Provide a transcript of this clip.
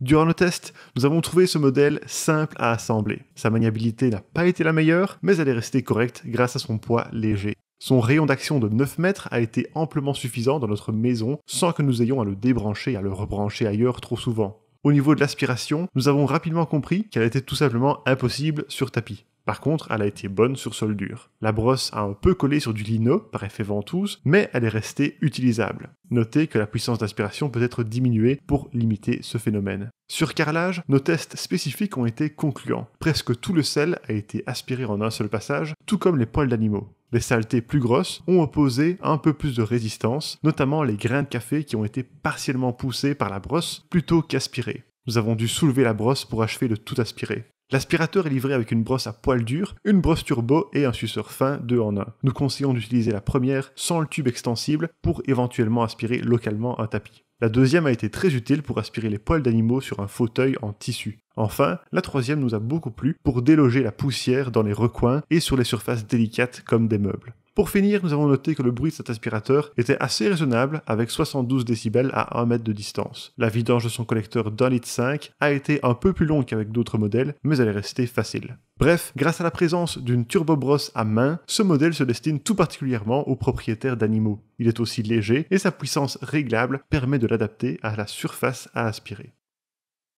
Durant le test, nous avons trouvé ce modèle simple à assembler. Sa maniabilité n'a pas été la meilleure, mais elle est restée correcte grâce à son poids léger. Son rayon d'action de 9 mètres a été amplement suffisant dans notre maison sans que nous ayons à le débrancher et à le rebrancher ailleurs trop souvent. Au niveau de l'aspiration, nous avons rapidement compris qu'elle était tout simplement impossible sur tapis. Par contre, elle a été bonne sur sol dur. La brosse a un peu collé sur du lino par effet ventouse, mais elle est restée utilisable. Notez que la puissance d'aspiration peut être diminuée pour limiter ce phénomène. Sur carrelage, nos tests spécifiques ont été concluants. Presque tout le sel a été aspiré en un seul passage, tout comme les poils d'animaux. Les saletés plus grosses ont opposé un peu plus de résistance, notamment les grains de café qui ont été partiellement poussés par la brosse plutôt qu'aspirés. Nous avons dû soulever la brosse pour achever de tout aspirer. L'aspirateur est livré avec une brosse à poils durs, une brosse turbo et un suceur fin deux en un. Nous conseillons d'utiliser la première sans le tube extensible pour éventuellement aspirer localement un tapis. La deuxième a été très utile pour aspirer les poils d'animaux sur un fauteuil en tissu. Enfin, la troisième nous a beaucoup plu pour déloger la poussière dans les recoins et sur les surfaces délicates comme des meubles. Pour finir, nous avons noté que le bruit de cet aspirateur était assez raisonnable avec 72 décibels à 1 mètre de distance. La vidange de son collecteur d'un litre 5 a été un peu plus longue qu'avec d'autres modèles, mais elle est restée facile. Bref, grâce à la présence d'une turbobrosse à main, ce modèle se destine tout particulièrement aux propriétaires d'animaux. Il est aussi léger et sa puissance réglable permet de l'adapter à la surface à aspirer.